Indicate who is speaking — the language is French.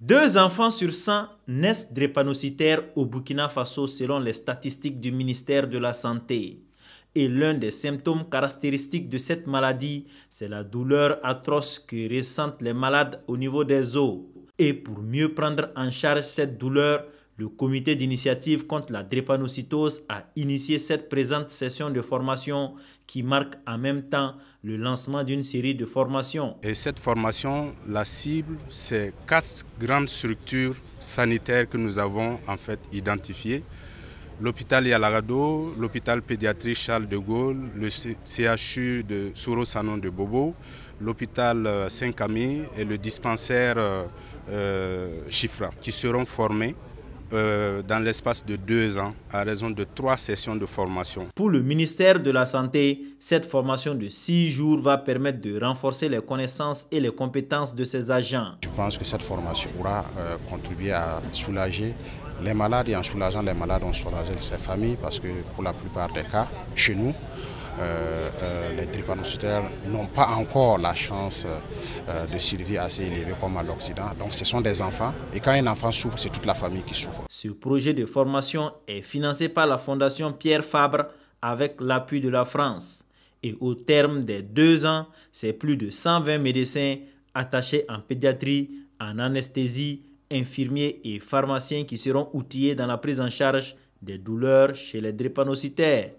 Speaker 1: Deux enfants sur 100 naissent drépanocytaires au Burkina Faso selon les statistiques du ministère de la Santé. Et l'un des symptômes caractéristiques de cette maladie, c'est la douleur atroce que ressentent les malades au niveau des os. Et pour mieux prendre en charge cette douleur, le comité d'initiative contre la drépanocytose a initié cette présente session de formation qui marque en même temps le lancement d'une série de formations. Et cette formation, la cible,
Speaker 2: c'est quatre grandes structures sanitaires que nous avons en fait identifiées. L'hôpital Yalagado, l'hôpital pédiatrique Charles de Gaulle, le CHU de Souro-Sanon de Bobo, l'hôpital euh, Saint-Camille et le dispensaire euh, euh, Chifra qui seront formés euh, dans l'espace
Speaker 1: de deux ans à raison de trois sessions de formation. Pour le ministère de la Santé, cette formation de six jours va permettre de renforcer les connaissances et les compétences de ses agents. Je pense que cette formation pourra euh, contribué à soulager les malades et en soulageant
Speaker 3: les malades, on soulage ses familles parce que pour la plupart des cas, chez nous, euh, euh, les drépanocytaires n'ont pas encore la chance euh, de survie assez élevée
Speaker 1: comme à l'Occident. Donc ce sont des enfants et quand un enfant souffre, c'est toute la famille qui souffre. Ce projet de formation est financé par la Fondation Pierre Fabre avec l'appui de la France. Et au terme des deux ans, c'est plus de 120 médecins attachés en pédiatrie, en anesthésie, infirmiers et pharmaciens qui seront outillés dans la prise en charge des douleurs chez les drépanocytaires.